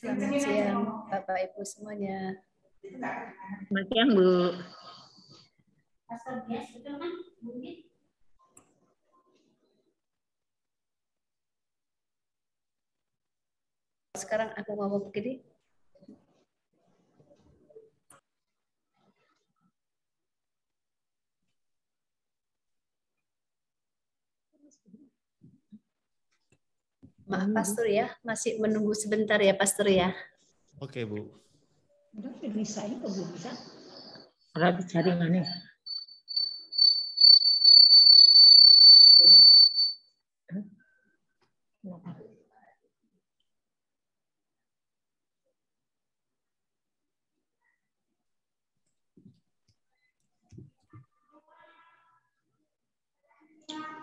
Selamat siang Bapak Ibu semuanya. Selamat siang Bu. Sekarang aku mau begini. Maaf hmm. Pastor ya, masih menunggu sebentar ya Pastor ya. Oke Bu. Udah bisa ini kok bisa? Ada jaringannya. Thank you.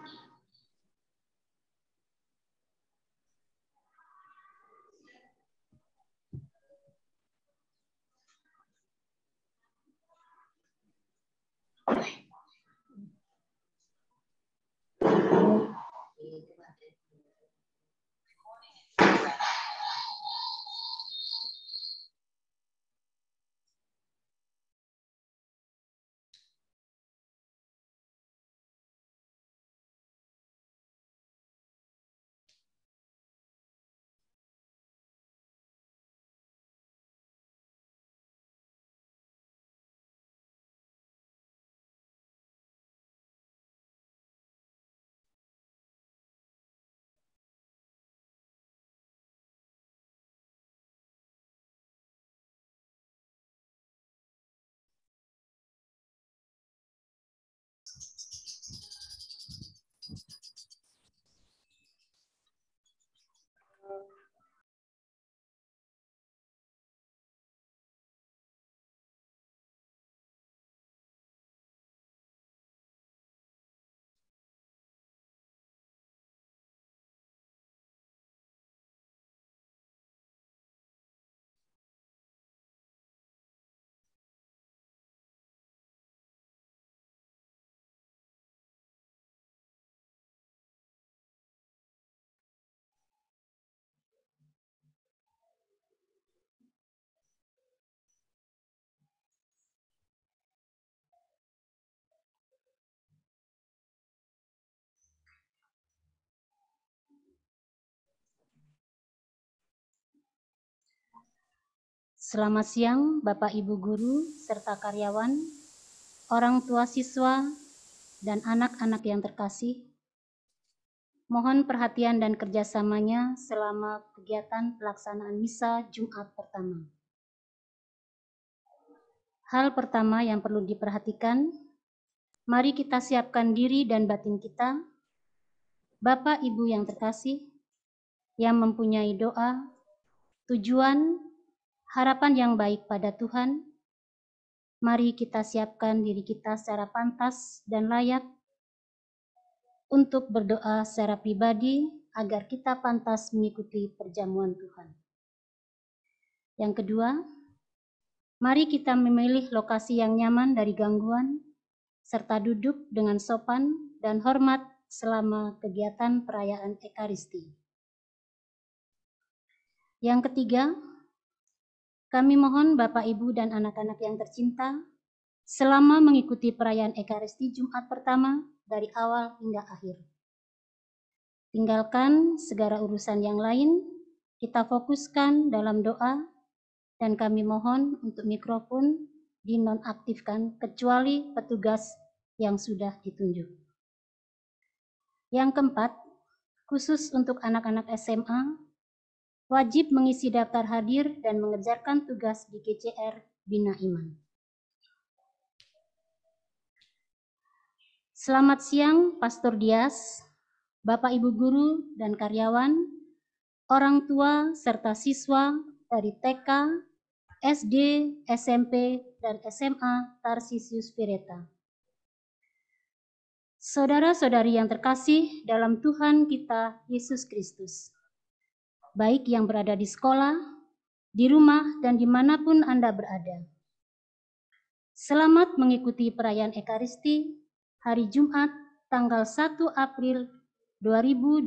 Selamat siang Bapak Ibu guru serta karyawan, orang tua siswa, dan anak-anak yang terkasih. Mohon perhatian dan kerjasamanya selama kegiatan pelaksanaan misa Jumat pertama. Hal pertama yang perlu diperhatikan, mari kita siapkan diri dan batin kita, Bapak Ibu yang terkasih, yang mempunyai doa, tujuan, harapan yang baik pada Tuhan, mari kita siapkan diri kita secara pantas dan layak untuk berdoa secara pribadi agar kita pantas mengikuti perjamuan Tuhan. Yang kedua, mari kita memilih lokasi yang nyaman dari gangguan, serta duduk dengan sopan dan hormat selama kegiatan perayaan Ekaristi. Yang ketiga, kami mohon Bapak, Ibu, dan anak-anak yang tercinta selama mengikuti perayaan Ekaristi Jumat pertama dari awal hingga akhir. Tinggalkan segala urusan yang lain, kita fokuskan dalam doa, dan kami mohon untuk mikrofon dinonaktifkan kecuali petugas yang sudah ditunjuk. Yang keempat, khusus untuk anak-anak SMA wajib mengisi daftar hadir dan mengerjakan tugas di KCR Bina Iman. Selamat siang, Pastor Dias, Bapak Ibu guru dan karyawan, orang tua serta siswa dari TK, SD, SMP, dan SMA Tarsisius Pireta. Saudara-saudari yang terkasih dalam Tuhan kita Yesus Kristus baik yang berada di sekolah, di rumah, dan dimanapun Anda berada. Selamat mengikuti perayaan Ekaristi hari Jumat tanggal 1 April 2022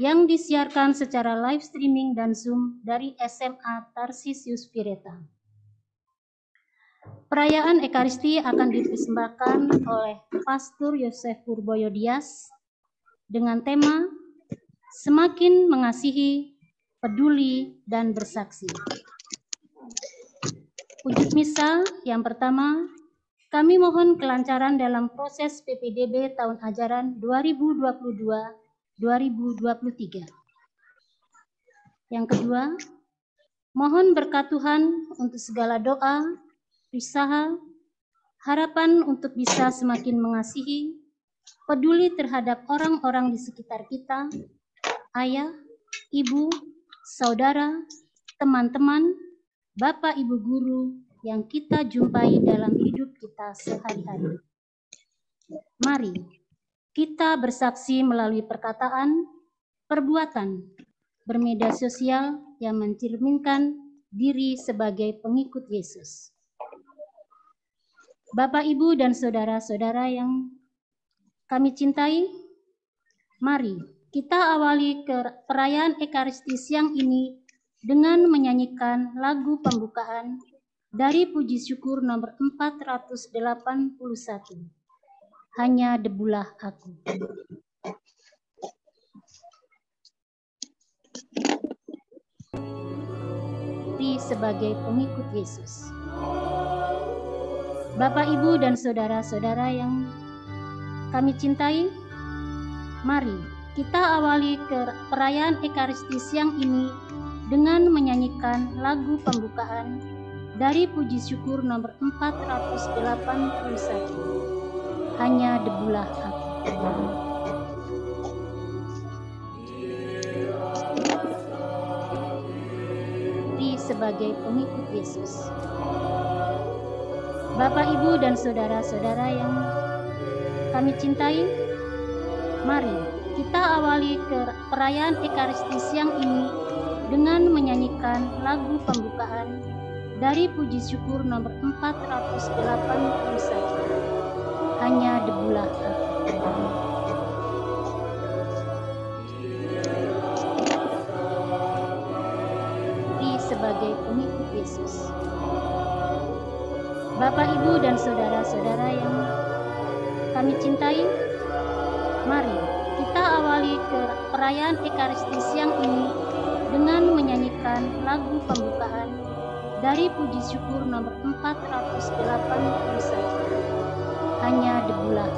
yang disiarkan secara live streaming dan Zoom dari SMA Tarsisius Pireta. Perayaan Ekaristi akan dipersembahkan oleh Pastor Yosef Purboyo Dias dengan tema semakin mengasihi, peduli, dan bersaksi. Wujud misal yang pertama, kami mohon kelancaran dalam proses PPDB tahun ajaran 2022-2023. Yang kedua, mohon berkat Tuhan untuk segala doa, usaha, harapan untuk bisa semakin mengasihi, peduli terhadap orang-orang di sekitar kita, ayah, ibu, saudara, teman-teman, bapak ibu guru yang kita jumpai dalam hidup kita sehari-hari. Mari kita bersaksi melalui perkataan, perbuatan, bermedia sosial yang mencerminkan diri sebagai pengikut Yesus. Bapak, Ibu, dan saudara-saudara yang kami cintai, mari kita awali perayaan Ekaristi siang ini dengan menyanyikan lagu pembukaan dari puji syukur nomor 481. Hanya debulah aku. Di sebagai pengikut Yesus. Bapak, Ibu, dan saudara-saudara yang kami cintai, mari kita awali perayaan Ekaristi siang ini dengan menyanyikan lagu pembukaan dari puji syukur nomor 481 hanya debulah aku. di sebagai pengikut Yesus. Bapak, Ibu, dan saudara-saudara yang kami cintai, mari kita awali perayaan Ekaristi siang ini dengan menyanyikan lagu pembukaan dari puji syukur nomor 481 hanya debulah di sebagai pengikut Yesus. Bapak, Ibu, dan saudara-saudara yang kami cintai, mari kita awali perayaan Ekaristi siang ini dengan menyanyikan lagu pembukaan dari puji syukur nomor 481. Hanya debulah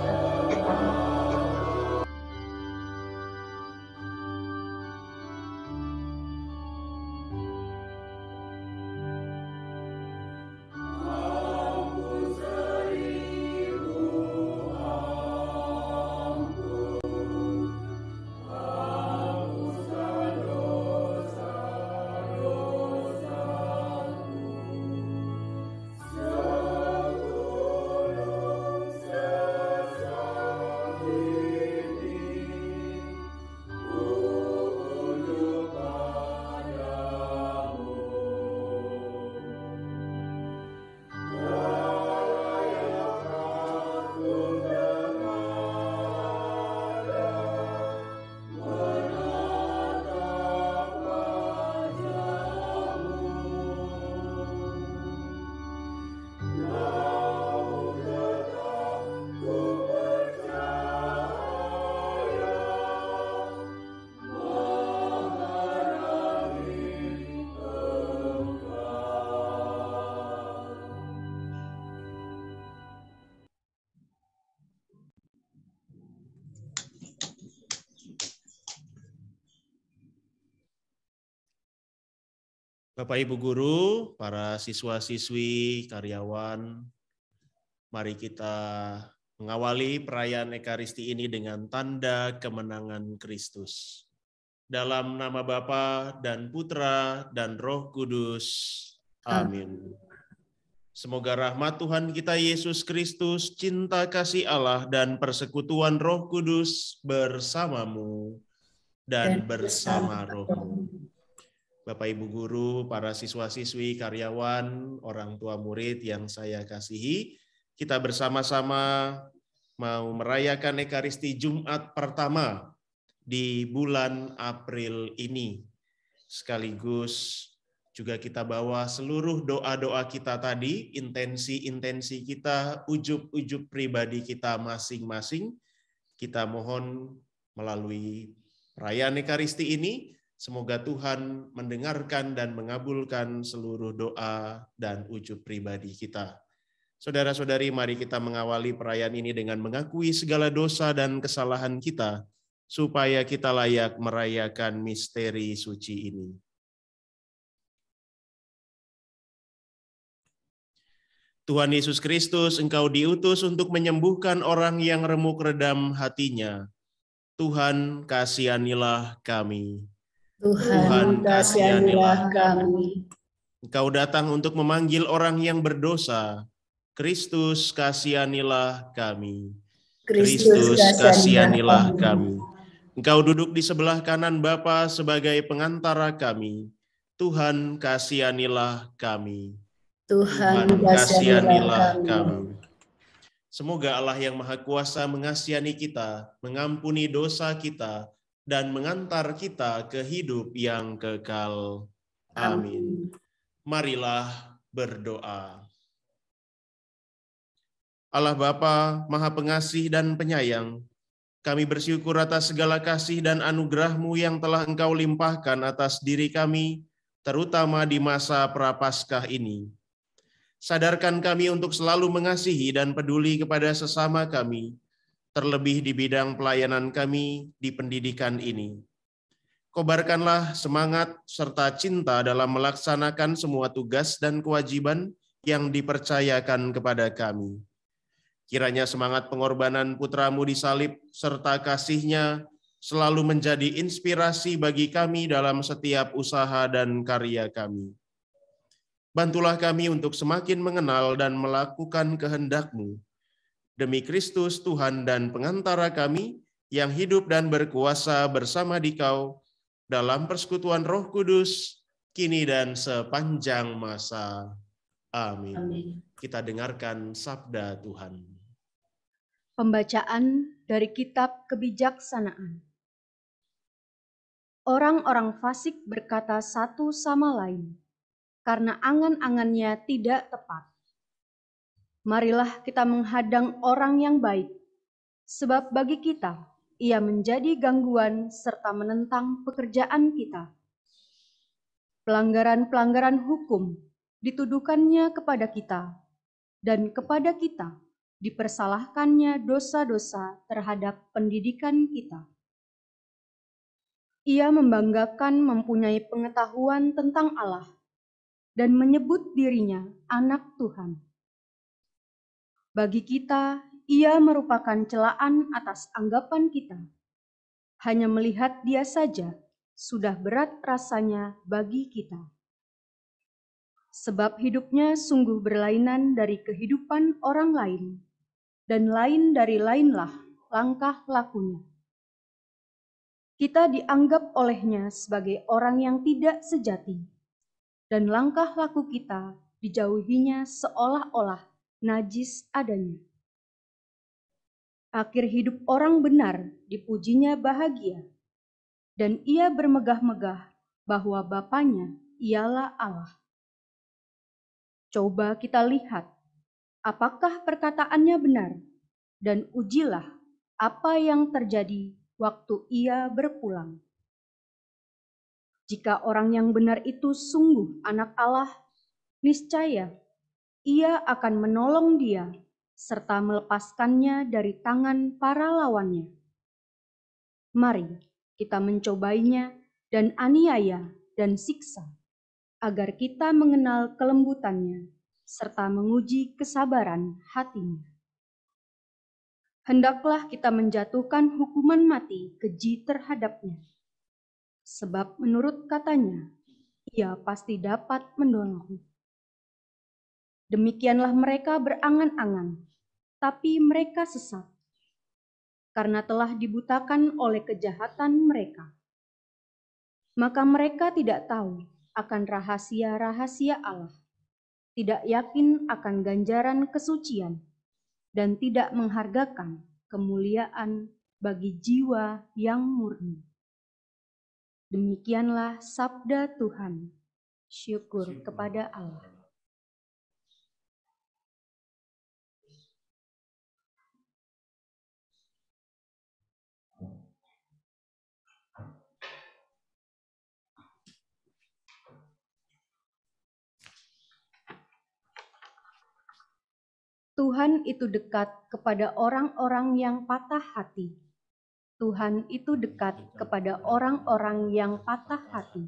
Bapak Ibu guru, para siswa-siswi, karyawan, mari kita mengawali perayaan Ekaristi ini dengan tanda kemenangan Kristus. Dalam nama Bapa dan Putra dan Roh Kudus. Amin. Semoga rahmat Tuhan kita Yesus Kristus, cinta kasih Allah dan persekutuan Roh Kudus bersamamu dan bersama rohmu. Bapak Ibu guru, para siswa-siswi, karyawan, orang tua murid yang saya kasihi, kita bersama-sama mau merayakan Ekaristi Jumat pertama di bulan April ini. Sekaligus juga kita bawa seluruh doa-doa kita tadi, intensi-intensi kita, ujub-ujub pribadi kita masing-masing. Kita mohon melalui perayaan Ekaristi ini, Semoga Tuhan mendengarkan dan mengabulkan seluruh doa dan ujub pribadi kita. Saudara-saudari, mari kita mengawali perayaan ini dengan mengakui segala dosa dan kesalahan kita, supaya kita layak merayakan misteri suci ini. Tuhan Yesus Kristus, Engkau diutus untuk menyembuhkan orang yang remuk redam hatinya. Tuhan, kasihanilah kami. Tuhan, kasihanilah kami. Engkau datang untuk memanggil orang yang berdosa. Kristus, kasihanilah kami. Kristus, kasihanilah kami. Engkau duduk di sebelah kanan Bapa sebagai pengantara kami. Tuhan, kasihanilah kami. Tuhan, kasihanilah kami. Semoga Allah yang Maha Kuasa mengasihani kita, mengampuni dosa kita, dan mengantar kita ke hidup yang kekal. Amin. Marilah berdoa. Allah Bapa, Maha Pengasih dan Penyayang, kami bersyukur atas segala kasih dan anugerahmu yang telah engkau limpahkan atas diri kami, terutama di masa prapaskah ini. Sadarkan kami untuk selalu mengasihi dan peduli kepada sesama kami, terlebih di bidang pelayanan kami di pendidikan ini. Kobarkanlah semangat serta cinta dalam melaksanakan semua tugas dan kewajiban yang dipercayakan kepada kami. Kiranya semangat pengorbanan putramu di salib serta kasihnya selalu menjadi inspirasi bagi kami dalam setiap usaha dan karya kami. Bantulah kami untuk semakin mengenal dan melakukan kehendakmu, mu Demi Kristus Tuhan dan pengantara kami yang hidup dan berkuasa bersama dikau dalam persekutuan roh kudus, kini dan sepanjang masa. Amin. Amin. Kita dengarkan sabda Tuhan. Pembacaan dari kitab kebijaksanaan. Orang-orang fasik berkata satu sama lain, karena angan-angannya tidak tepat Marilah kita menghadang orang yang baik, sebab bagi kita ia menjadi gangguan serta menentang pekerjaan kita. Pelanggaran-pelanggaran hukum dituduhkannya kepada kita, dan kepada kita dipersalahkannya dosa-dosa terhadap pendidikan kita. Ia membanggakan mempunyai pengetahuan tentang Allah dan menyebut dirinya anak Tuhan. Bagi kita, ia merupakan celaan atas anggapan kita. Hanya melihat dia saja sudah berat rasanya bagi kita. Sebab hidupnya sungguh berlainan dari kehidupan orang lain, dan lain dari lainlah langkah lakunya. Kita dianggap olehnya sebagai orang yang tidak sejati, dan langkah laku kita dijauhinya seolah-olah najis adanya. Akhir hidup orang benar dipujinya bahagia, dan ia bermegah-megah bahwa Bapaknya ialah Allah. Coba kita lihat apakah perkataannya benar, dan ujilah apa yang terjadi waktu ia berpulang. Jika orang yang benar itu sungguh anak Allah, niscaya ia akan menolong dia serta melepaskannya dari tangan para lawannya. Mari kita mencobainya dan aniaya dan siksa, agar kita mengenal kelembutannya serta menguji kesabaran hatinya. Hendaklah kita menjatuhkan hukuman mati keji terhadapnya, sebab menurut katanya ia pasti dapat menolong. Demikianlah mereka berangan-angan, tapi mereka sesat karena telah dibutakan oleh kejahatan mereka. Maka mereka tidak tahu akan rahasia-rahasia Allah, tidak yakin akan ganjaran kesucian, dan tidak menghargakan kemuliaan bagi jiwa yang murni. Demikianlah sabda Tuhan. Syukur kepada Allah. Tuhan itu dekat kepada orang-orang yang patah hati. Tuhan itu dekat kepada orang-orang yang patah hati.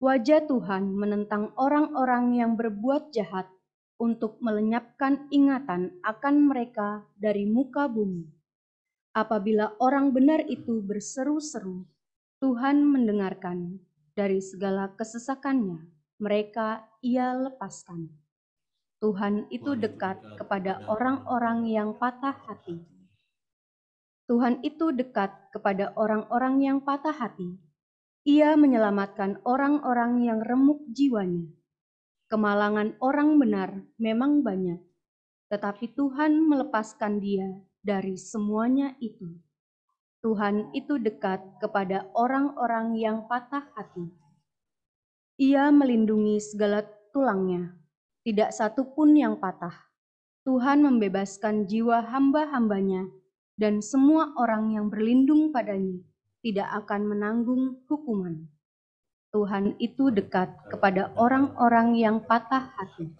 Wajah Tuhan menentang orang-orang yang berbuat jahat untuk melenyapkan ingatan akan mereka dari muka bumi. Apabila orang benar itu berseru-seru, Tuhan mendengarkan dari segala kesesakannya, mereka ia lepaskan. Tuhan itu iya, dekat iya, kepada iya. orang-orang yang patah hati. Tuhan itu dekat kepada orang-orang yang patah hati. Ia menyelamatkan orang-orang yang remuk jiwanya. Kemalangan orang benar memang banyak, tetapi Tuhan melepaskan dia dari semuanya itu. Tuhan itu dekat kepada orang-orang yang patah hati. Ia melindungi segala tulangnya tidak satu pun yang patah. Tuhan membebaskan jiwa hamba-hambanya, dan semua orang yang berlindung padanya tidak akan menanggung hukuman. Tuhan itu dekat kepada orang-orang yang patah hati.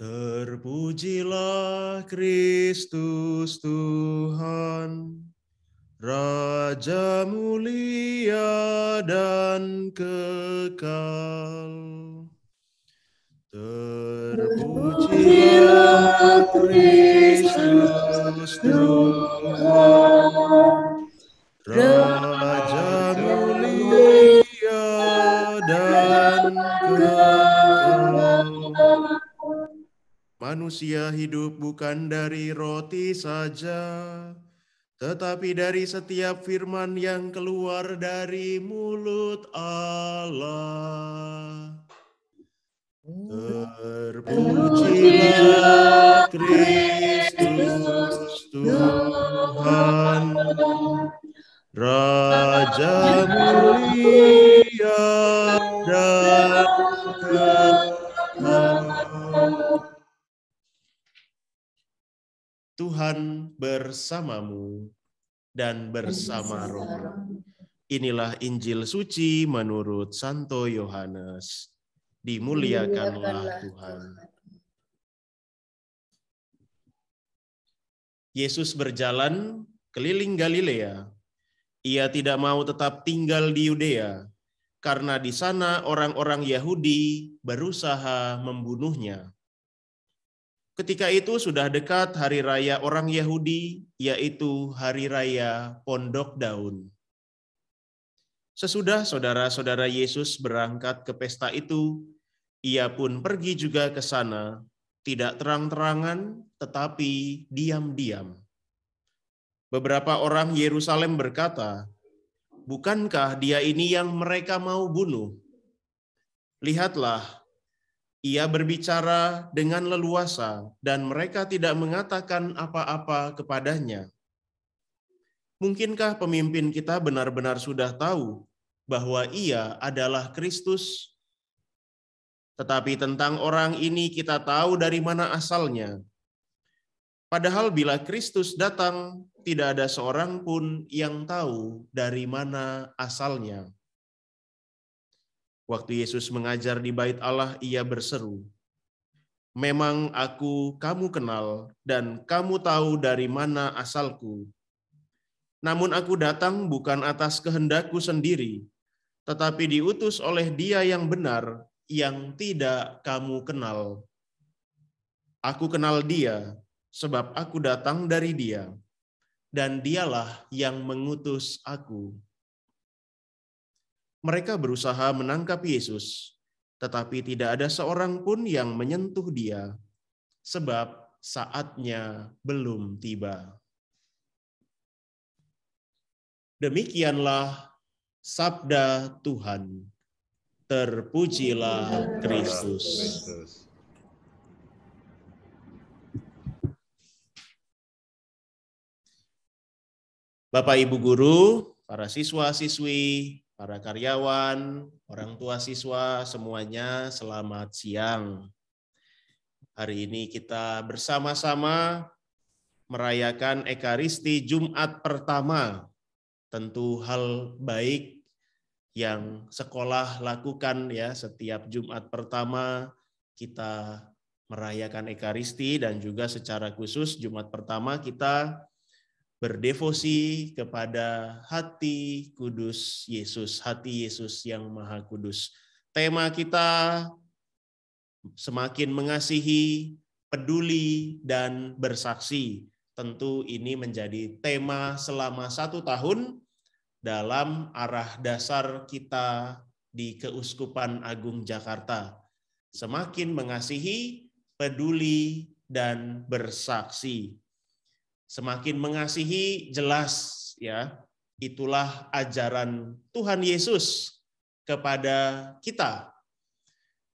Terpujilah Kristus Tuhan, Raja mulia dan kekal. Terpujilah Kristus Tuhan, manusia hidup bukan dari roti saja, tetapi dari setiap firman yang keluar dari mulut Allah. Terpujilah Kristus Tuhan Raja mulia dan kekal. Tuhan bersamamu dan bersama Roh. Inilah Injil suci menurut Santo Yohanes. Dimuliakanlah Tuhan. Yesus berjalan keliling Galilea. Ia tidak mau tetap tinggal di Yudea, karena di sana orang-orang Yahudi berusaha membunuhnya. Ketika itu sudah dekat hari raya orang Yahudi, yaitu hari raya Pondok Daun. Sesudah saudara-saudara Yesus berangkat ke pesta itu, ia pun pergi juga ke sana, tidak terang-terangan, tetapi diam-diam. Beberapa orang Yerusalem berkata, "Bukankah dia ini yang mereka mau bunuh? Lihatlah, ia berbicara dengan leluasa, dan mereka tidak mengatakan apa-apa kepadanya. Mungkinkah pemimpin kita benar-benar sudah tahu bahwa ia adalah Kristus? Tetapi tentang orang ini kita tahu dari mana asalnya. Padahal bila Kristus datang, tidak ada seorang pun yang tahu dari mana asalnya. Waktu Yesus mengajar di bait Allah, ia berseru, Memang aku kamu kenal dan kamu tahu dari mana asalku. Namun aku datang bukan atas kehendakku sendiri, tetapi diutus oleh dia yang benar yang tidak kamu kenal. Aku kenal dia, sebab aku datang dari dia, dan dialah yang mengutus aku mereka berusaha menangkap Yesus, tetapi tidak ada seorang pun yang menyentuh dia, sebab saatnya belum tiba. Demikianlah sabda Tuhan. Terpujilah Kristus. Bapak Ibu guru, para siswa-siswi, para karyawan, orang tua siswa, semuanya selamat siang. Hari ini kita bersama-sama merayakan Ekaristi Jumat pertama. Tentu hal baik yang sekolah lakukan ya setiap Jumat pertama kita merayakan Ekaristi dan juga secara khusus Jumat pertama kita berdevosi kepada hati kudus Yesus, hati Yesus yang Maha Kudus. Tema kita semakin mengasihi, peduli, dan bersaksi. Tentu ini menjadi tema selama satu tahun dalam arah dasar kita di Keuskupan Agung Jakarta. Semakin mengasihi, peduli, dan bersaksi. Semakin mengasihi jelas ya, itulah ajaran Tuhan Yesus kepada kita.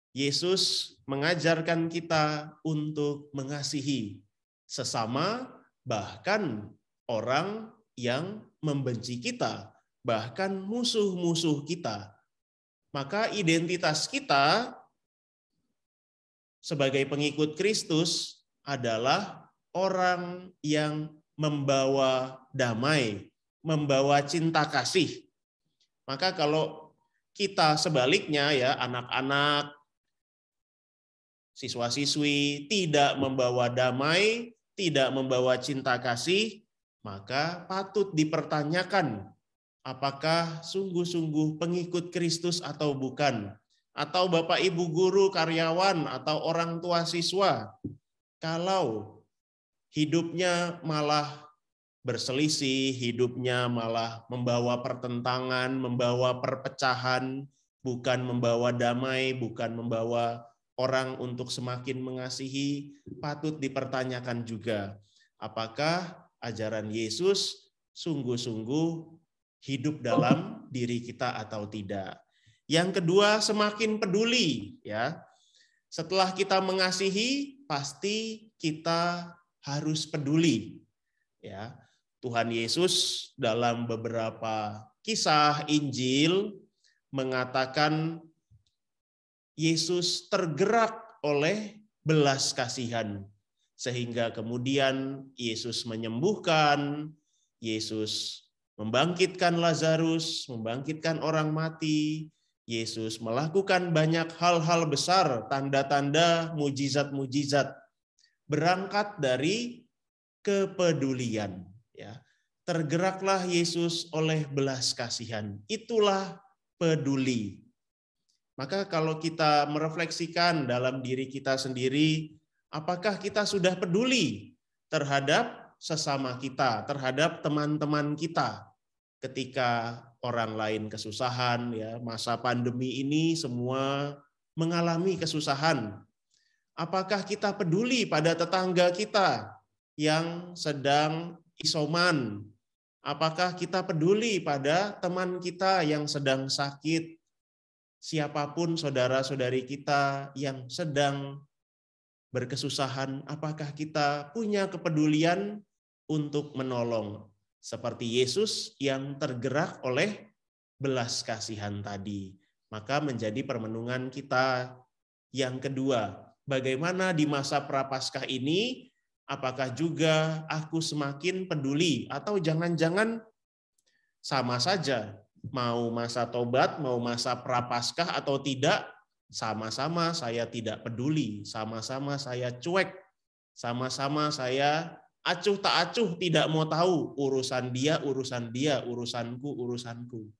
Yesus mengajarkan kita untuk mengasihi sesama bahkan orang yang membenci kita, bahkan musuh-musuh kita. Maka identitas kita sebagai pengikut Kristus adalah orang yang membawa damai, membawa cinta kasih. Maka kalau kita sebaliknya ya anak-anak, siswa-siswi tidak membawa damai, tidak membawa cinta kasih, maka patut dipertanyakan apakah sungguh-sungguh pengikut Kristus atau bukan atau Bapak Ibu guru karyawan atau orang tua siswa. Kalau hidupnya malah berselisih, hidupnya malah membawa pertentangan, membawa perpecahan, bukan membawa damai, bukan membawa orang untuk semakin mengasihi, patut dipertanyakan juga apakah ajaran Yesus sungguh-sungguh hidup dalam diri kita atau tidak. Yang kedua, semakin peduli ya. Setelah kita mengasihi, pasti kita harus peduli. Ya, Tuhan Yesus dalam beberapa kisah Injil mengatakan Yesus tergerak oleh belas kasihan sehingga kemudian Yesus menyembuhkan, Yesus membangkitkan Lazarus, membangkitkan orang mati, Yesus melakukan banyak hal-hal besar, tanda-tanda, mujizat-mujizat berangkat dari kepedulian ya tergeraklah Yesus oleh belas kasihan itulah peduli maka kalau kita merefleksikan dalam diri kita sendiri apakah kita sudah peduli terhadap sesama kita terhadap teman-teman kita ketika orang lain kesusahan ya masa pandemi ini semua mengalami kesusahan Apakah kita peduli pada tetangga kita yang sedang isoman? Apakah kita peduli pada teman kita yang sedang sakit? Siapapun saudara-saudari kita yang sedang berkesusahan, apakah kita punya kepedulian untuk menolong? Seperti Yesus yang tergerak oleh belas kasihan tadi. Maka menjadi permenungan kita yang kedua, bagaimana di masa prapaskah ini apakah juga aku semakin peduli atau jangan-jangan sama saja mau masa tobat, mau masa prapaskah atau tidak, sama-sama saya tidak peduli, sama-sama saya cuek, sama-sama saya acuh tak acuh tidak mau tahu urusan dia, urusan dia, urusanku, urusanku.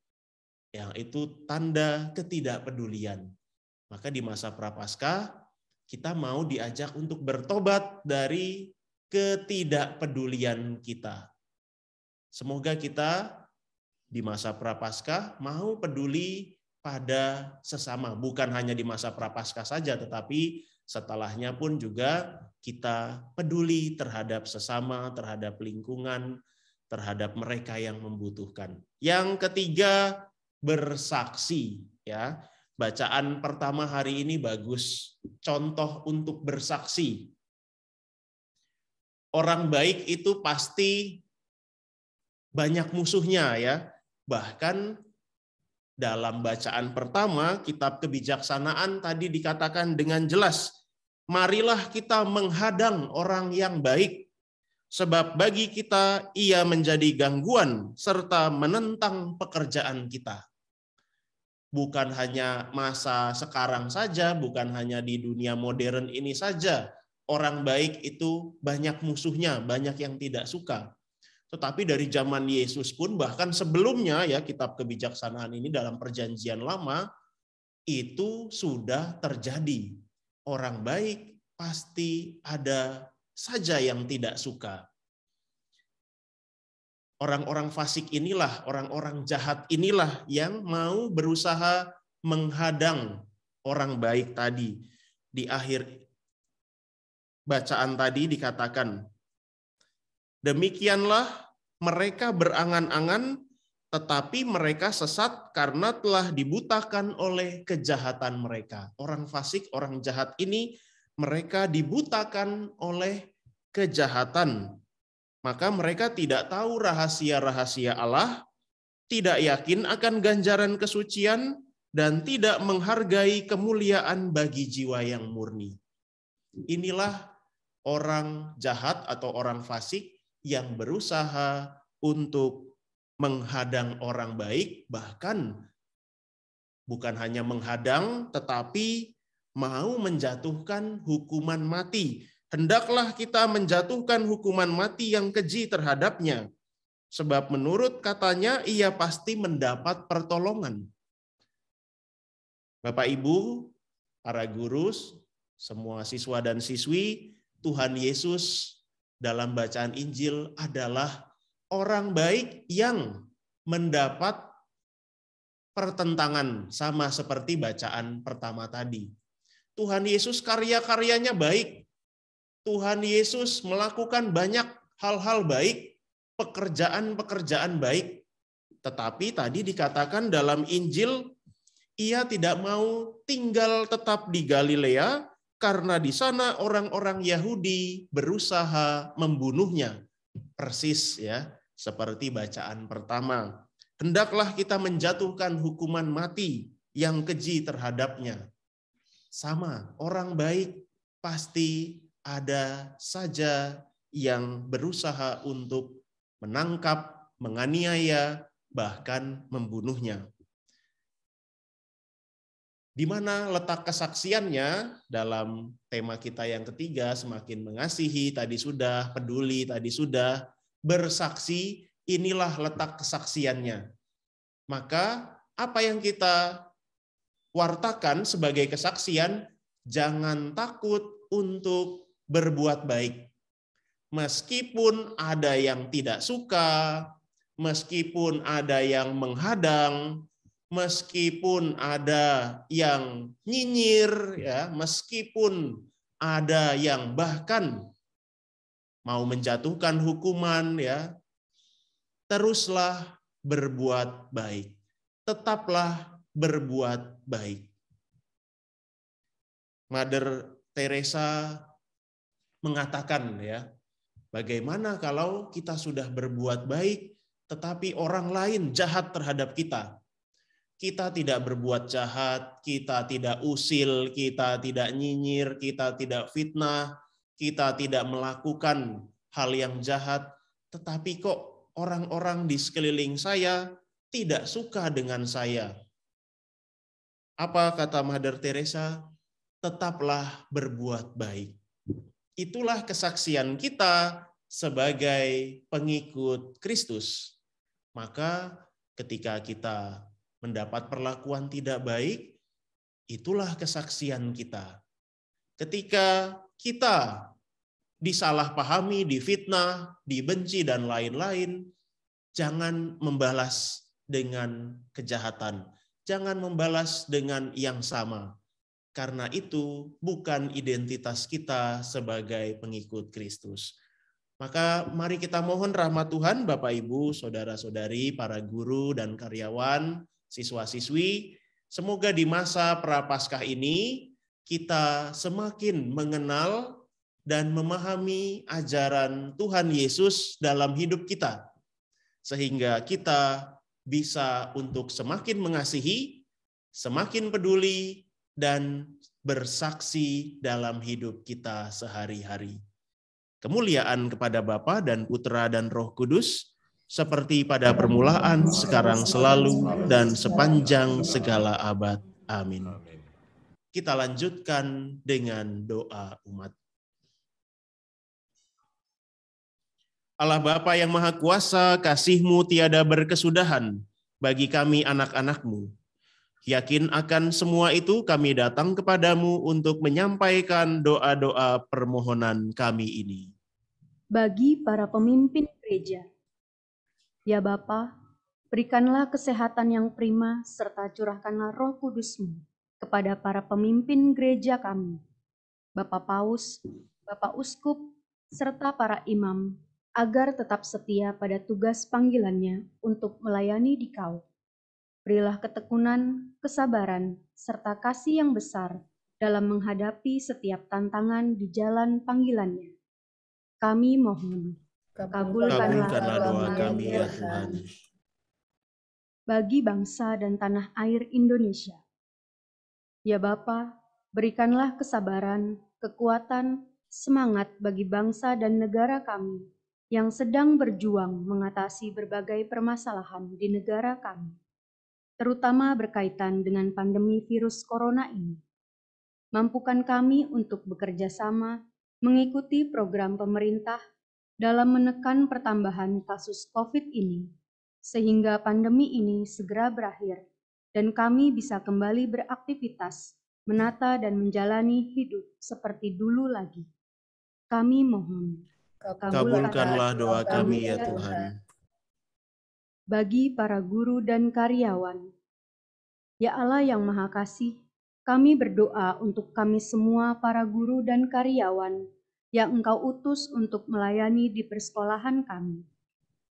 Yang itu tanda ketidakpedulian. Maka di masa prapaskah kita mau diajak untuk bertobat dari ketidakpedulian kita. Semoga kita di masa prapaskah mau peduli pada sesama, bukan hanya di masa prapaskah saja tetapi setelahnya pun juga kita peduli terhadap sesama, terhadap lingkungan, terhadap mereka yang membutuhkan. Yang ketiga, bersaksi ya. Bacaan pertama hari ini bagus. Contoh untuk bersaksi. Orang baik itu pasti banyak musuhnya ya. Bahkan dalam bacaan pertama kitab kebijaksanaan tadi dikatakan dengan jelas, marilah kita menghadang orang yang baik sebab bagi kita ia menjadi gangguan serta menentang pekerjaan kita bukan hanya masa sekarang saja, bukan hanya di dunia modern ini saja. Orang baik itu banyak musuhnya, banyak yang tidak suka. Tetapi dari zaman Yesus pun bahkan sebelumnya ya kitab kebijaksanaan ini dalam perjanjian lama itu sudah terjadi. Orang baik pasti ada saja yang tidak suka. Orang-orang fasik inilah, orang-orang jahat inilah yang mau berusaha menghadang orang baik tadi. Di akhir bacaan tadi dikatakan, demikianlah mereka berangan-angan tetapi mereka sesat karena telah dibutakan oleh kejahatan mereka. Orang fasik, orang jahat ini, mereka dibutakan oleh kejahatan maka mereka tidak tahu rahasia-rahasia Allah, tidak yakin akan ganjaran kesucian, dan tidak menghargai kemuliaan bagi jiwa yang murni. Inilah orang jahat atau orang fasik yang berusaha untuk menghadang orang baik, bahkan bukan hanya menghadang, tetapi mau menjatuhkan hukuman mati hendaklah kita menjatuhkan hukuman mati yang keji terhadapnya. Sebab menurut katanya ia pasti mendapat pertolongan. Bapak Ibu, para guru, semua siswa dan siswi, Tuhan Yesus dalam bacaan Injil adalah orang baik yang mendapat pertentangan sama seperti bacaan pertama tadi. Tuhan Yesus karya-karyanya baik, Tuhan Yesus melakukan banyak hal-hal baik, pekerjaan-pekerjaan baik. Tetapi tadi dikatakan dalam Injil, ia tidak mau tinggal tetap di Galilea karena di sana orang-orang Yahudi berusaha membunuhnya. Persis ya, seperti bacaan pertama. Hendaklah kita menjatuhkan hukuman mati yang keji terhadapnya. Sama, orang baik pasti ada saja yang berusaha untuk menangkap, menganiaya, bahkan membunuhnya. Di mana letak kesaksiannya dalam tema kita yang ketiga, semakin mengasihi, tadi sudah, peduli, tadi sudah, bersaksi, inilah letak kesaksiannya. Maka apa yang kita wartakan sebagai kesaksian, jangan takut untuk berbuat baik. Meskipun ada yang tidak suka, meskipun ada yang menghadang, meskipun ada yang nyinyir ya, meskipun ada yang bahkan mau menjatuhkan hukuman ya, teruslah berbuat baik. Tetaplah berbuat baik. Mother Teresa mengatakan ya, bagaimana kalau kita sudah berbuat baik tetapi orang lain jahat terhadap kita? Kita tidak berbuat jahat, kita tidak usil, kita tidak nyinyir, kita tidak fitnah, kita tidak melakukan hal yang jahat, tetapi kok orang-orang di sekeliling saya tidak suka dengan saya. Apa kata Mother Teresa? Tetaplah berbuat baik Itulah kesaksian kita sebagai pengikut Kristus. Maka ketika kita mendapat perlakuan tidak baik, itulah kesaksian kita. Ketika kita disalahpahami, difitnah, dibenci, dan lain-lain, jangan membalas dengan kejahatan. Jangan membalas dengan yang sama. Karena itu bukan identitas kita sebagai pengikut Kristus. Maka mari kita mohon rahmat Tuhan Bapak Ibu, saudara-saudari, para guru dan karyawan, siswa-siswi, semoga di masa prapaskah ini kita semakin mengenal dan memahami ajaran Tuhan Yesus dalam hidup kita. Sehingga kita bisa untuk semakin mengasihi, semakin peduli, dan bersaksi dalam hidup kita sehari-hari. Kemuliaan kepada Bapa dan Putra dan Roh Kudus, seperti pada permulaan, sekarang, selalu, dan sepanjang segala abad. Amin. Kita lanjutkan dengan doa umat. Allah Bapa yang Maha Kuasa, kasihMu tiada berkesudahan bagi kami anak anakmu Yakin akan semua itu kami datang kepadamu untuk menyampaikan doa-doa permohonan kami ini. Bagi para pemimpin gereja, ya Bapa, berikanlah kesehatan yang prima serta curahkanlah roh kudusmu kepada para pemimpin gereja kami, Bapak Paus, Bapak Uskup, serta para imam, agar tetap setia pada tugas panggilannya untuk melayani di kau Berilah ketekunan, kesabaran, serta kasih yang besar dalam menghadapi setiap tantangan di jalan panggilannya. Kami mohon, kabulkanlah, doa kami ya, ya Tuhan. Bagi bangsa dan tanah air Indonesia. Ya Bapa, berikanlah kesabaran, kekuatan, semangat bagi bangsa dan negara kami yang sedang berjuang mengatasi berbagai permasalahan di negara kami terutama berkaitan dengan pandemi virus corona ini. Mampukan kami untuk bekerja sama mengikuti program pemerintah dalam menekan pertambahan kasus COVID ini, sehingga pandemi ini segera berakhir dan kami bisa kembali beraktivitas, menata, dan menjalani hidup seperti dulu lagi. Kami mohon, kabulkanlah doa kami, ya Tuhan bagi para guru dan karyawan. Ya Allah yang Maha Kasih, kami berdoa untuk kami semua para guru dan karyawan yang Engkau utus untuk melayani di persekolahan kami.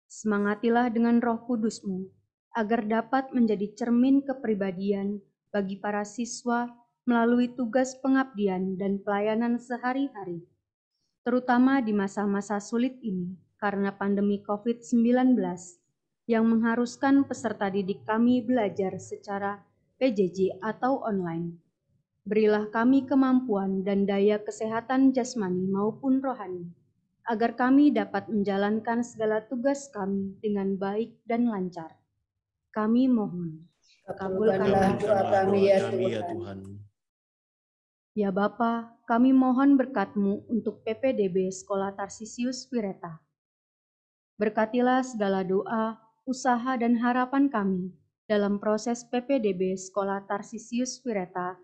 Semangatilah dengan roh kudusmu, agar dapat menjadi cermin kepribadian bagi para siswa melalui tugas pengabdian dan pelayanan sehari-hari, terutama di masa-masa sulit ini karena pandemi COVID-19 yang mengharuskan peserta didik kami belajar secara PJJ atau online. Berilah kami kemampuan dan daya kesehatan jasmani maupun rohani, agar kami dapat menjalankan segala tugas kami dengan baik dan lancar. Kami mohon, kabulkanlah doa kami ya, ya Tuhan. Ya Bapa, kami mohon berkatmu untuk PPDB Sekolah Tarsisius Pireta. Berkatilah segala doa, usaha, dan harapan kami dalam proses PPDB Sekolah Tarsisius Vireta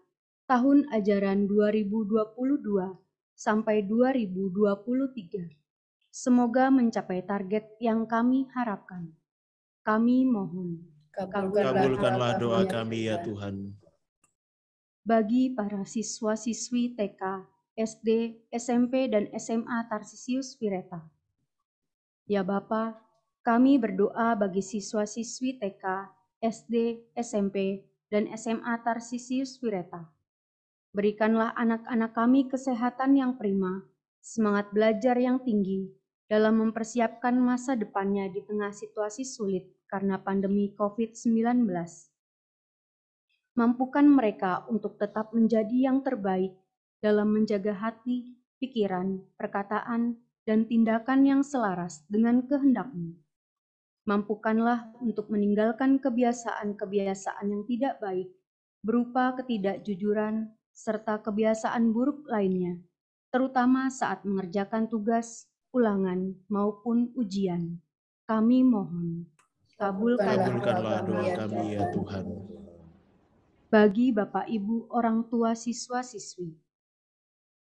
tahun ajaran 2022 sampai 2023. Semoga mencapai target yang kami harapkan. Kami mohon. Kabulkanlah, doa ya kami ya Tuhan. Bagi para siswa-siswi TK, SD, SMP, dan SMA Tarsisius Vireta. Ya Bapak. Kami berdoa bagi siswa-siswi TK, SD, SMP, dan SMA Tarsisius Wireta. Berikanlah anak-anak kami kesehatan yang prima, semangat belajar yang tinggi, dalam mempersiapkan masa depannya di tengah situasi sulit karena pandemi COVID-19. Mampukan mereka untuk tetap menjadi yang terbaik dalam menjaga hati, pikiran, perkataan, dan tindakan yang selaras dengan kehendakmu. Mampukanlah untuk meninggalkan kebiasaan-kebiasaan yang tidak baik, berupa ketidakjujuran serta kebiasaan buruk lainnya, terutama saat mengerjakan tugas, ulangan, maupun ujian. Kami mohon, kabulkanlah, doa kami ya Tuhan. Bagi Bapak Ibu orang tua siswa-siswi,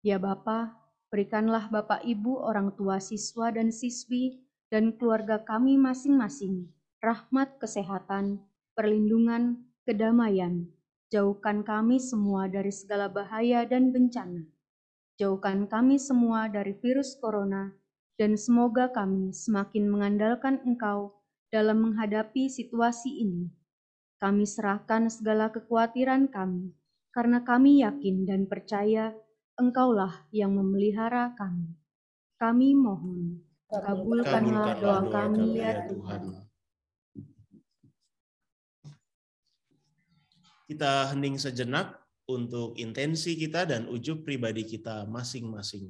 ya bapak berikanlah Bapak Ibu orang tua siswa dan siswi dan keluarga kami masing-masing, rahmat kesehatan, perlindungan, kedamaian. Jauhkan kami semua dari segala bahaya dan bencana. Jauhkan kami semua dari virus corona, dan semoga kami semakin mengandalkan Engkau dalam menghadapi situasi ini. Kami serahkan segala kekhawatiran kami, karena kami yakin dan percaya Engkaulah yang memelihara kami. Kami mohon Kabulkanlah doa kami, ya, ya Tuhan. Kita hening sejenak untuk intensi kita dan ujub pribadi kita masing-masing.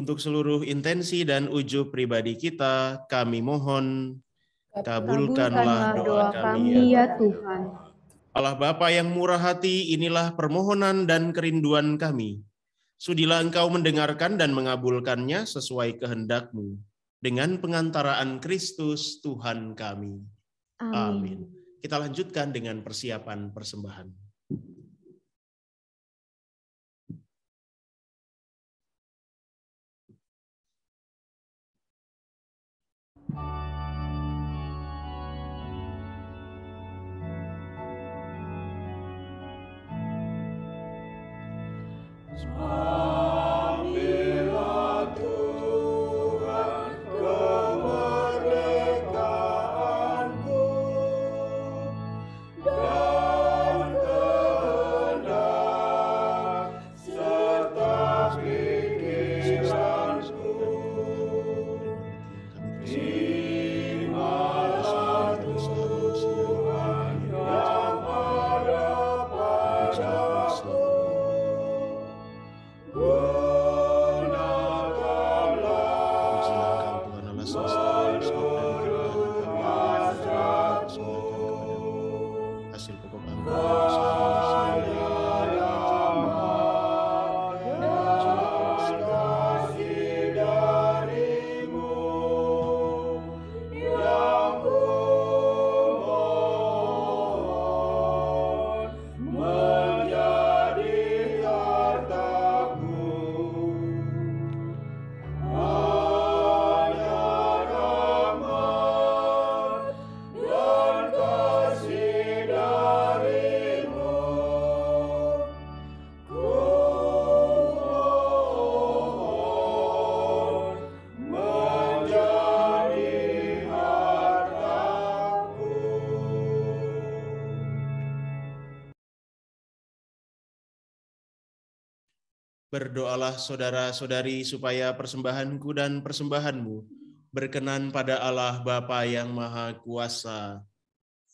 Untuk seluruh intensi dan ujub pribadi kita, kami mohon, kabulkanlah doa kami ya, ya Tuhan. Allah Bapa yang murah hati, inilah permohonan dan kerinduan kami. Sudilah engkau mendengarkan dan mengabulkannya sesuai kehendakmu. Dengan pengantaraan Kristus Tuhan kami. Amin. Amin. Kita lanjutkan dengan persiapan persembahan. berdoalah saudara-saudari supaya persembahanku dan persembahanmu berkenan pada Allah Bapa yang Maha Kuasa.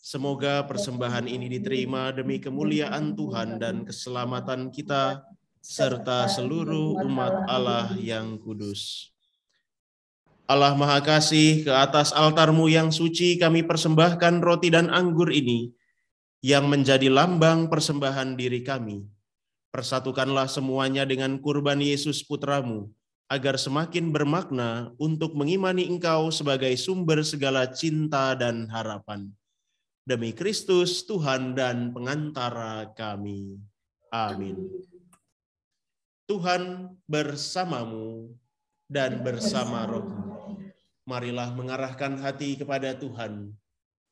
Semoga persembahan ini diterima demi kemuliaan Tuhan dan keselamatan kita serta seluruh umat Allah yang kudus. Allah Maha Kasih, ke atas altarmu yang suci kami persembahkan roti dan anggur ini, yang menjadi lambang persembahan diri kami Persatukanlah semuanya dengan kurban Yesus putramu, agar semakin bermakna untuk mengimani engkau sebagai sumber segala cinta dan harapan. Demi Kristus, Tuhan dan pengantara kami. Amin. Tuhan bersamamu dan bersama rohmu. Marilah mengarahkan hati kepada Tuhan.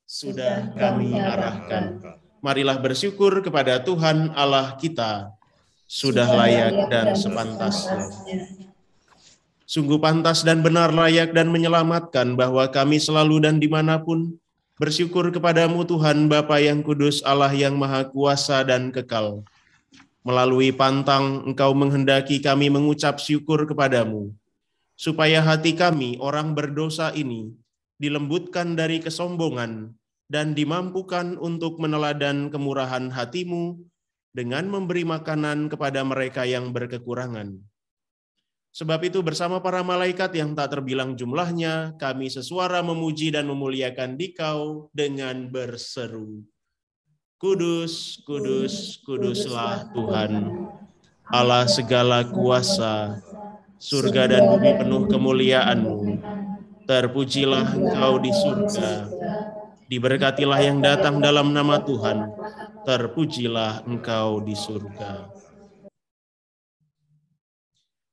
Sudah kami arahkan. Marilah bersyukur kepada Tuhan Allah kita sudah layak dan sepantasnya. Sungguh pantas dan benar layak dan menyelamatkan bahwa kami selalu dan dimanapun bersyukur kepadamu Tuhan Bapa yang kudus Allah yang maha kuasa dan kekal. Melalui pantang engkau menghendaki kami mengucap syukur kepadamu, supaya hati kami orang berdosa ini dilembutkan dari kesombongan dan dimampukan untuk meneladani kemurahan hatimu dengan memberi makanan kepada mereka yang berkekurangan. Sebab itu bersama para malaikat yang tak terbilang jumlahnya, kami sesuara memuji dan memuliakan dikau dengan berseru. Kudus, kudus, kuduslah Tuhan, Allah segala kuasa, surga dan bumi penuh kemuliaanmu. Terpujilah engkau di surga, Diberkatilah yang datang dalam nama Tuhan. Terpujilah engkau di surga.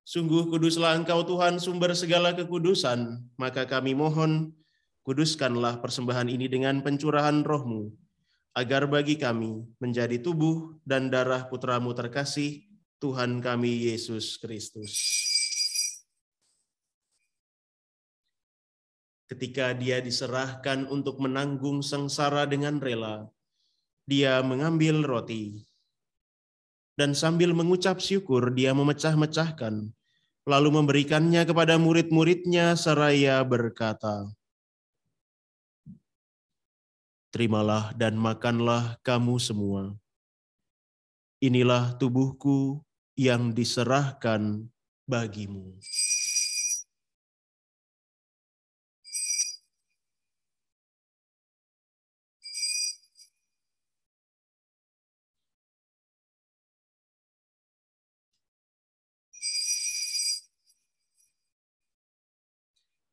Sungguh kuduslah engkau Tuhan sumber segala kekudusan, maka kami mohon, kuduskanlah persembahan ini dengan pencurahan rohmu, agar bagi kami menjadi tubuh dan darah putramu terkasih, Tuhan kami Yesus Kristus. ketika dia diserahkan untuk menanggung sengsara dengan rela, dia mengambil roti. Dan sambil mengucap syukur, dia memecah-mecahkan, lalu memberikannya kepada murid-muridnya seraya berkata, Terimalah dan makanlah kamu semua. Inilah tubuhku yang diserahkan bagimu.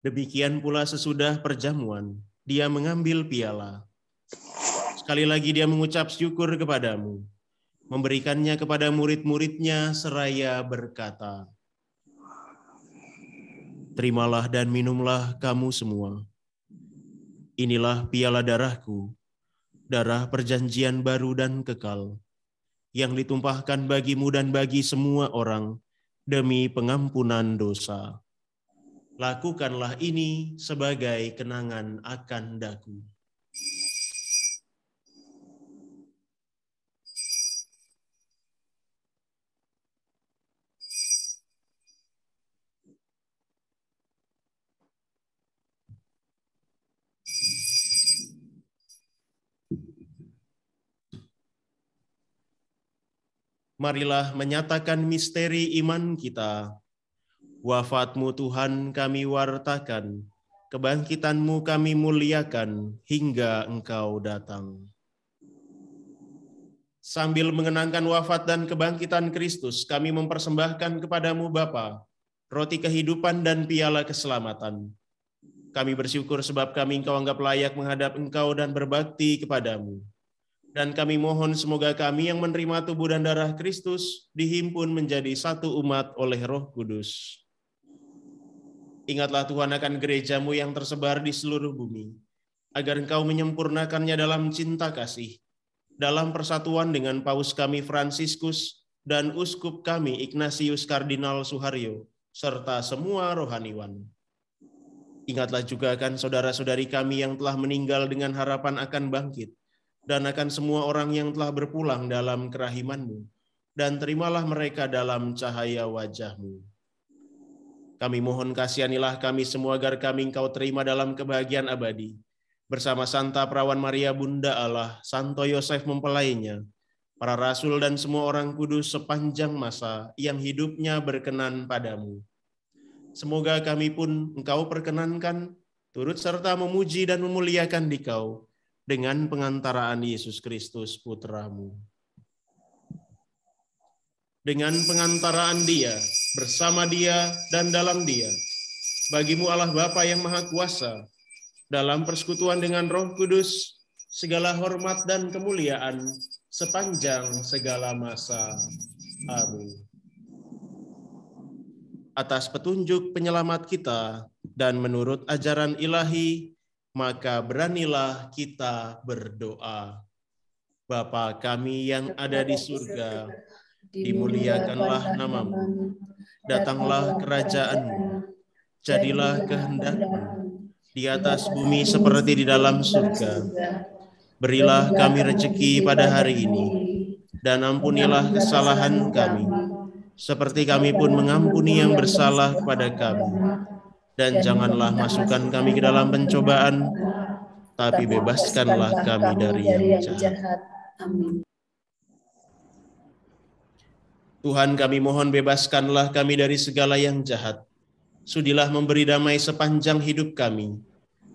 Demikian pula sesudah perjamuan, dia mengambil piala. Sekali lagi dia mengucap syukur kepadamu, memberikannya kepada murid-muridnya seraya berkata, Terimalah dan minumlah kamu semua. Inilah piala darahku, darah perjanjian baru dan kekal, yang ditumpahkan bagimu dan bagi semua orang demi pengampunan dosa lakukanlah ini sebagai kenangan akan daku. Marilah menyatakan misteri iman kita Wafatmu Tuhan kami wartakan, kebangkitanmu kami muliakan hingga engkau datang. Sambil mengenangkan wafat dan kebangkitan Kristus, kami mempersembahkan kepadamu Bapa roti kehidupan dan piala keselamatan. Kami bersyukur sebab kami engkau anggap layak menghadap engkau dan berbakti kepadamu. Dan kami mohon semoga kami yang menerima tubuh dan darah Kristus dihimpun menjadi satu umat oleh roh kudus. Ingatlah Tuhan akan gerejamu yang tersebar di seluruh bumi, agar engkau menyempurnakannya dalam cinta kasih, dalam persatuan dengan paus kami Fransiskus dan uskup kami Ignatius Kardinal Suharyo, serta semua rohaniwan. Ingatlah juga akan saudara-saudari kami yang telah meninggal dengan harapan akan bangkit, dan akan semua orang yang telah berpulang dalam kerahimanmu, dan terimalah mereka dalam cahaya wajahmu. Kami mohon kasihanilah kami semua agar kami engkau terima dalam kebahagiaan abadi. Bersama Santa Perawan Maria Bunda Allah, Santo Yosef mempelainya, para rasul dan semua orang kudus sepanjang masa yang hidupnya berkenan padamu. Semoga kami pun engkau perkenankan turut serta memuji dan memuliakan dikau dengan pengantaraan Yesus Kristus putramu. Dengan pengantaraan dia, bersama dia dan dalam dia. Bagimu Allah Bapa yang Maha Kuasa, dalam persekutuan dengan Roh Kudus, segala hormat dan kemuliaan sepanjang segala masa. Amin. Atas petunjuk penyelamat kita dan menurut ajaran ilahi, maka beranilah kita berdoa. Bapa kami yang ada di surga, dimuliakanlah namamu. Datanglah kerajaanmu, jadilah kehendakmu di atas bumi seperti di dalam surga. Berilah kami rezeki pada hari ini, dan ampunilah kesalahan kami, seperti kami pun mengampuni yang bersalah kepada kami. Dan janganlah masukkan kami ke dalam pencobaan, tapi bebaskanlah kami dari yang jahat. Amin. Tuhan kami mohon bebaskanlah kami dari segala yang jahat. Sudilah memberi damai sepanjang hidup kami,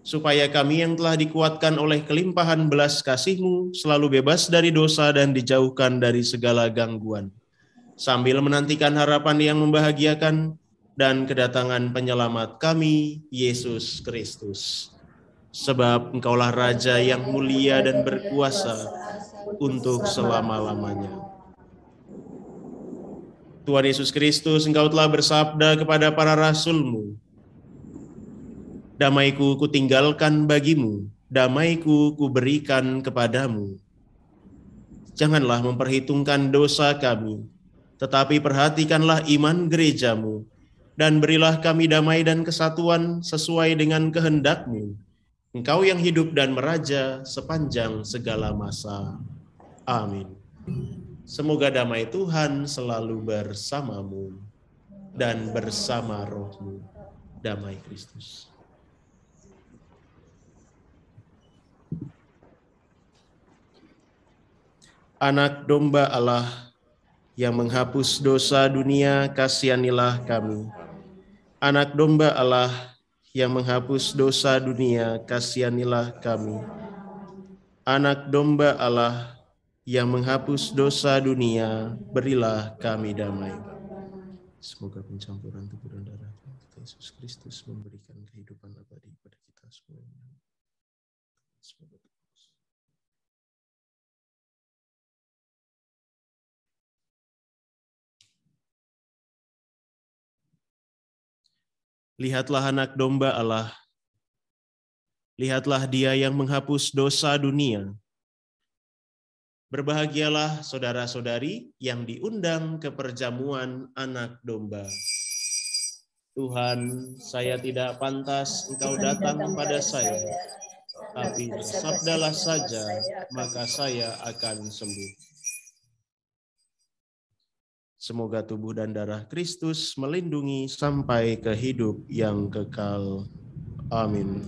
supaya kami yang telah dikuatkan oleh kelimpahan belas kasih-Mu selalu bebas dari dosa dan dijauhkan dari segala gangguan. Sambil menantikan harapan yang membahagiakan dan kedatangan penyelamat kami, Yesus Kristus. Sebab engkaulah Raja yang mulia dan berkuasa untuk selama-lamanya. Tuhan Yesus Kristus, Engkau telah bersabda kepada para rasulmu, Damaiku kutinggalkan bagimu, damaiku kuberikan kepadamu. Janganlah memperhitungkan dosa kami, tetapi perhatikanlah iman gerejamu, dan berilah kami damai dan kesatuan sesuai dengan kehendakmu. Engkau yang hidup dan meraja sepanjang segala masa. Amin. Semoga damai Tuhan selalu bersamamu dan bersama rohmu. Damai Kristus. Anak domba Allah yang menghapus dosa dunia, kasihanilah kami. Anak domba Allah yang menghapus dosa dunia, kasihanilah kami. Anak domba Allah yang menghapus dosa dunia, berilah kami damai. Semoga pencampuran tubuh dan darah kita Yesus Kristus memberikan kehidupan abadi kepada kita semuanya. Lihatlah anak domba Allah. Lihatlah dia yang menghapus dosa dunia Berbahagialah saudara-saudari yang diundang ke perjamuan anak domba. Tuhan, saya tidak pantas Engkau datang kepada saya, tapi sabdalah saja, maka saya akan sembuh. Semoga tubuh dan darah Kristus melindungi sampai ke hidup yang kekal. Amin.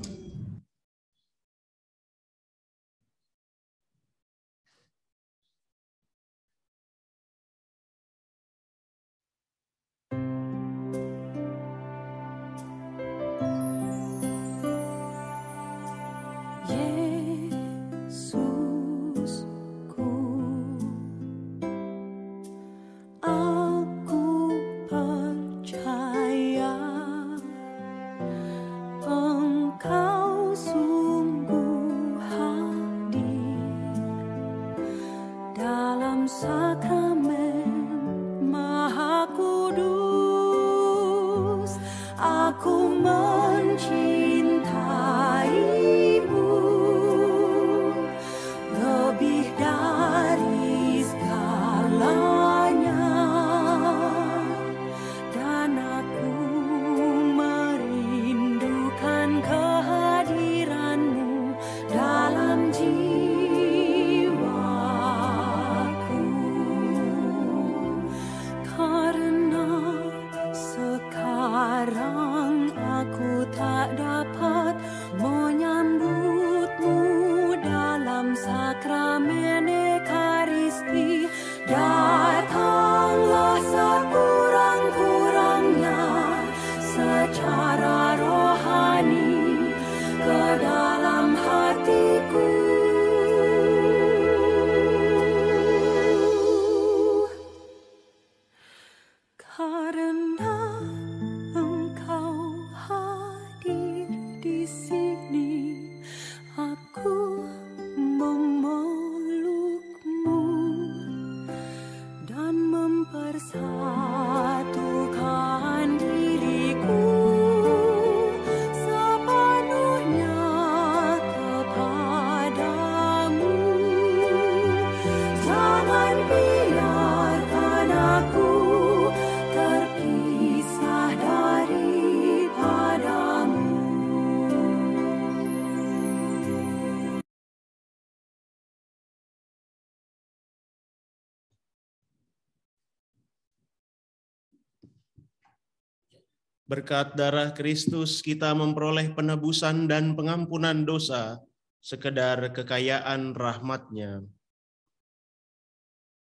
berkat darah Kristus kita memperoleh penebusan dan pengampunan dosa sekedar kekayaan rahmatnya.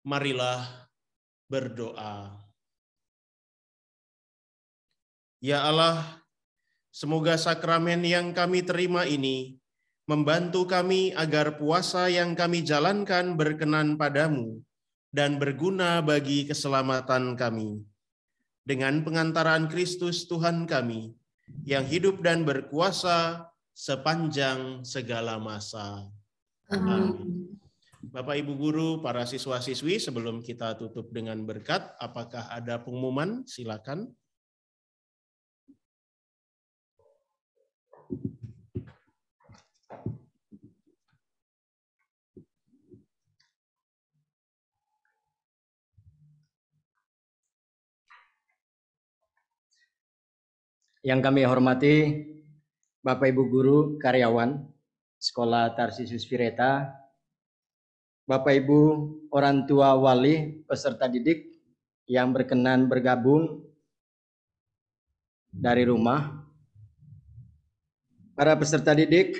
Marilah berdoa. Ya Allah, semoga sakramen yang kami terima ini membantu kami agar puasa yang kami jalankan berkenan padamu dan berguna bagi keselamatan kami dengan pengantaran Kristus Tuhan kami, yang hidup dan berkuasa sepanjang segala masa. Amin. Bapak, Ibu Guru, para siswa-siswi, sebelum kita tutup dengan berkat, apakah ada pengumuman? Silakan. Yang kami hormati Bapak Ibu guru karyawan Sekolah Tarsisus Vireta, Bapak Ibu orang tua wali peserta didik yang berkenan bergabung dari rumah, para peserta didik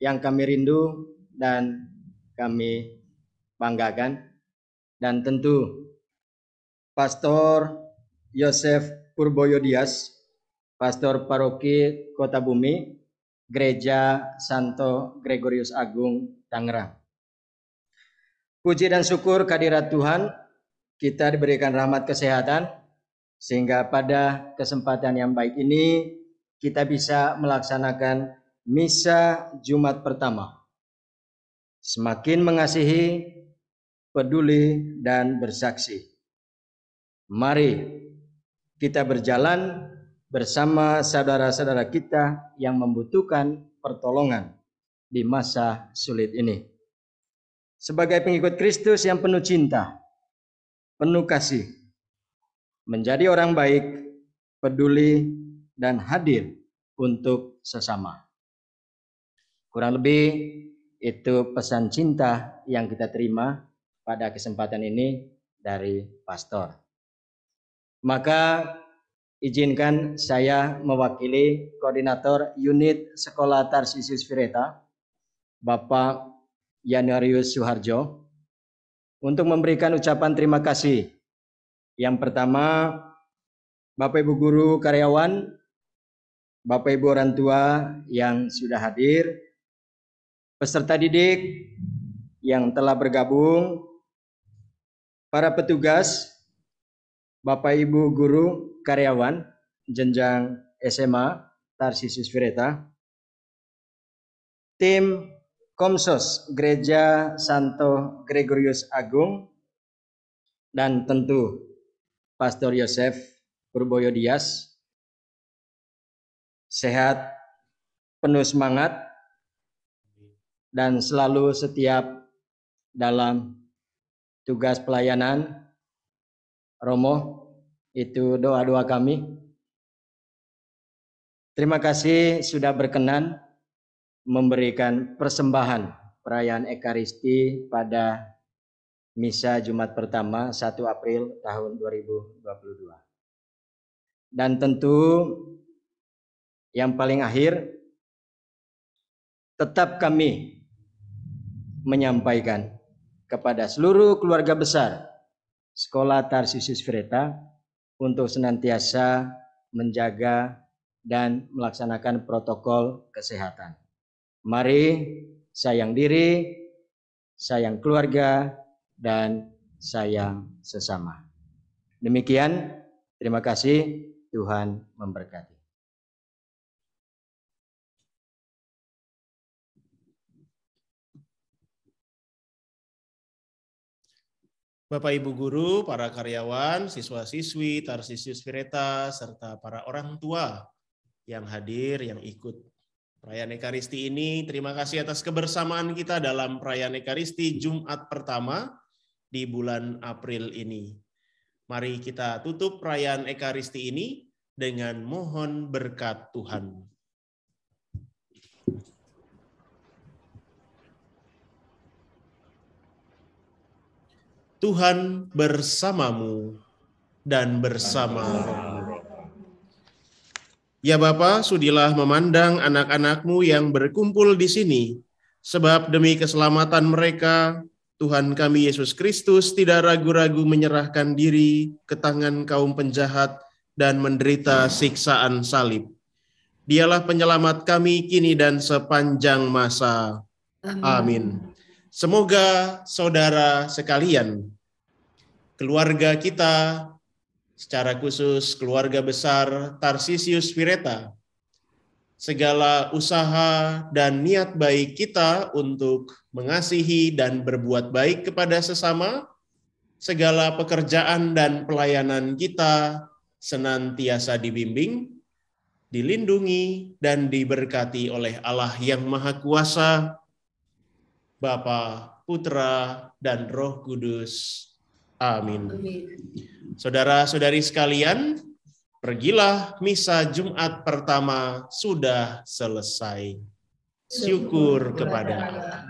yang kami rindu dan kami banggakan, dan tentu Pastor Yosef Purboyo Dias Pastor Paroki Kota Bumi, Gereja Santo Gregorius Agung, Tangerang. Puji dan syukur kehadirat Tuhan, kita diberikan rahmat kesehatan, sehingga pada kesempatan yang baik ini, kita bisa melaksanakan Misa Jumat pertama. Semakin mengasihi, peduli, dan bersaksi. Mari kita berjalan bersama saudara-saudara kita yang membutuhkan pertolongan di masa sulit ini. Sebagai pengikut Kristus yang penuh cinta, penuh kasih, menjadi orang baik, peduli, dan hadir untuk sesama. Kurang lebih itu pesan cinta yang kita terima pada kesempatan ini dari pastor. Maka izinkan saya mewakili koordinator unit Sekolah Tarsisius Vireta, Bapak Yanarius Suharjo, untuk memberikan ucapan terima kasih. Yang pertama, Bapak Ibu Guru Karyawan, Bapak Ibu Orang Tua yang sudah hadir, peserta didik yang telah bergabung, para petugas Bapak Ibu guru karyawan jenjang SMA Tarsisus Vireta, tim Komsos Gereja Santo Gregorius Agung, dan tentu Pastor Yosef Purboyo Dias, sehat, penuh semangat, dan selalu setiap dalam tugas pelayanan Romo itu doa-doa kami. Terima kasih sudah berkenan memberikan persembahan perayaan Ekaristi pada Misa Jumat pertama 1 April tahun 2022. Dan tentu yang paling akhir tetap kami menyampaikan kepada seluruh keluarga besar Sekolah Tarsius Freta untuk senantiasa menjaga dan melaksanakan protokol kesehatan. Mari sayang diri, sayang keluarga, dan sayang sesama. Demikian, terima kasih. Tuhan memberkati. Bapak Ibu guru, para karyawan, siswa-siswi, Tarsisius Vireta, serta para orang tua yang hadir, yang ikut perayaan Ekaristi ini. Terima kasih atas kebersamaan kita dalam perayaan Ekaristi Jumat pertama di bulan April ini. Mari kita tutup perayaan Ekaristi ini dengan mohon berkat Tuhan. Tuhan bersamamu dan bersama. Ya Bapa, sudilah memandang anak-anakmu yang berkumpul di sini, sebab demi keselamatan mereka, Tuhan kami Yesus Kristus tidak ragu-ragu menyerahkan diri ke tangan kaum penjahat dan menderita siksaan salib. Dialah penyelamat kami kini dan sepanjang masa. Amin. Amin. Semoga saudara sekalian, keluarga kita, secara khusus keluarga besar Tarsisius Vireta, segala usaha dan niat baik kita untuk mengasihi dan berbuat baik kepada sesama, segala pekerjaan dan pelayanan kita senantiasa dibimbing, dilindungi, dan diberkati oleh Allah yang Maha Kuasa, Bapa, Putra, dan Roh Kudus. Amin. Saudara-saudari sekalian, pergilah misa Jumat pertama sudah selesai. Syukur kepada Allah.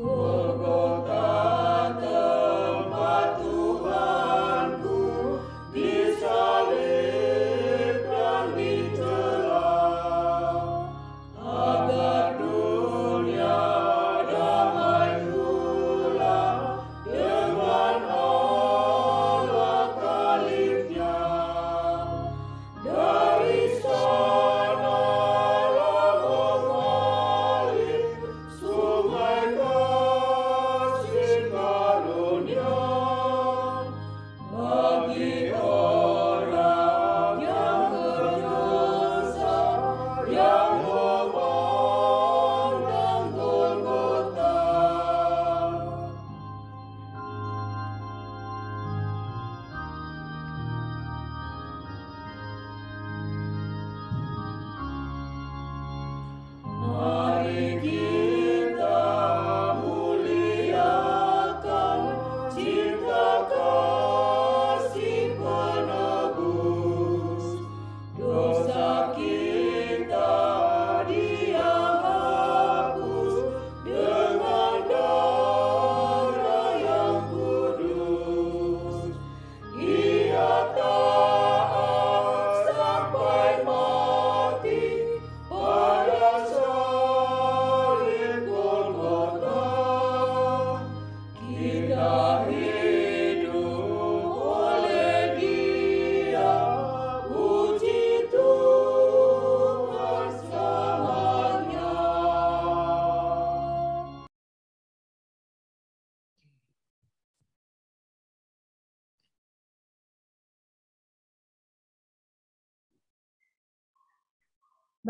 Oh, boy.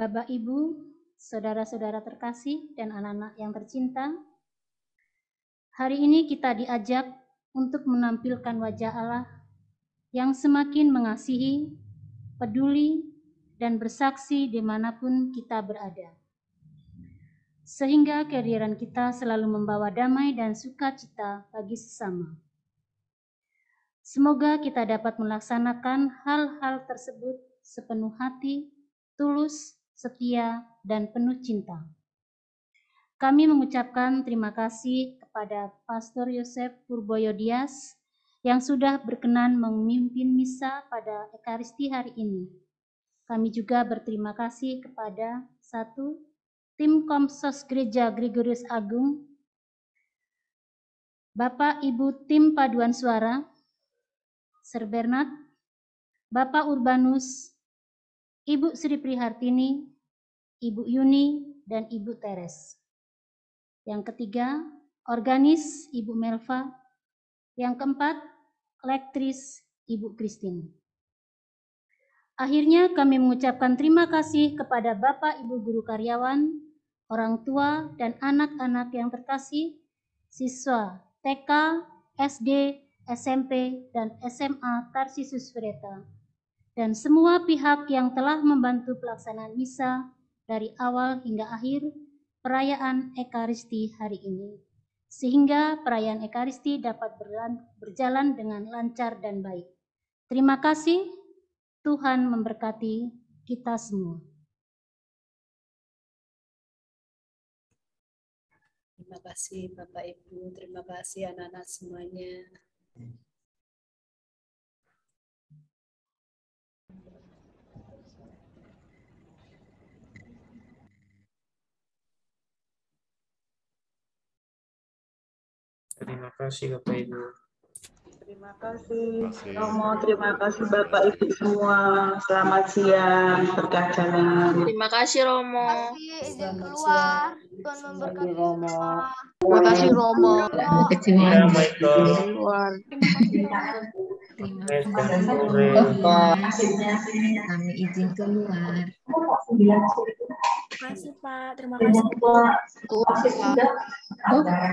Bapak Ibu, saudara-saudara terkasih dan anak-anak yang tercinta. Hari ini kita diajak untuk menampilkan wajah Allah yang semakin mengasihi, peduli, dan bersaksi dimanapun kita berada. Sehingga kehadiran kita selalu membawa damai dan sukacita bagi sesama. Semoga kita dapat melaksanakan hal-hal tersebut sepenuh hati, tulus, setia, dan penuh cinta. Kami mengucapkan terima kasih kepada Pastor Yosef Purboyo Dias yang sudah berkenan memimpin misa pada Ekaristi hari ini. Kami juga berterima kasih kepada satu tim Komsos Gereja Gregorius Agung, Bapak Ibu tim Paduan Suara, Sir Bernard, Bapak Urbanus, Ibu Sri Prihartini, Ibu Yuni, dan Ibu Teres. Yang ketiga, organis Ibu Melva. Yang keempat, lektris Ibu Christine. Akhirnya kami mengucapkan terima kasih kepada Bapak Ibu Guru Karyawan, orang tua dan anak-anak yang terkasih, siswa TK, SD, SMP, dan SMA Tarsisus Vereta dan semua pihak yang telah membantu pelaksanaan misa dari awal hingga akhir perayaan Ekaristi hari ini, sehingga perayaan Ekaristi dapat berjalan dengan lancar dan baik. Terima kasih, Tuhan memberkati kita semua. Terima kasih Bapak Ibu, terima kasih anak-anak semuanya. Terima kasih Bapak Ibu. Terima kasih. Romo, terima kasih Bapak Ibu semua. Selamat siang, berkah jalan. Terima kasih Romo. Terima kasih kasih Tuhan memberkati Romo. Terima kasih Romo. Terima kasih Romo. Terima kasih Kami izin keluar. Terima kasih Pak. Terima kasih Pak. Terima kasih Pak.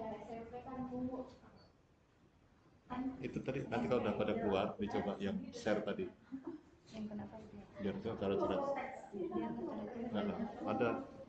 itu tadi nanti kalau udah pada keluar dicoba yang share tadi yang kenapa biar tuh cara-cara nah, ada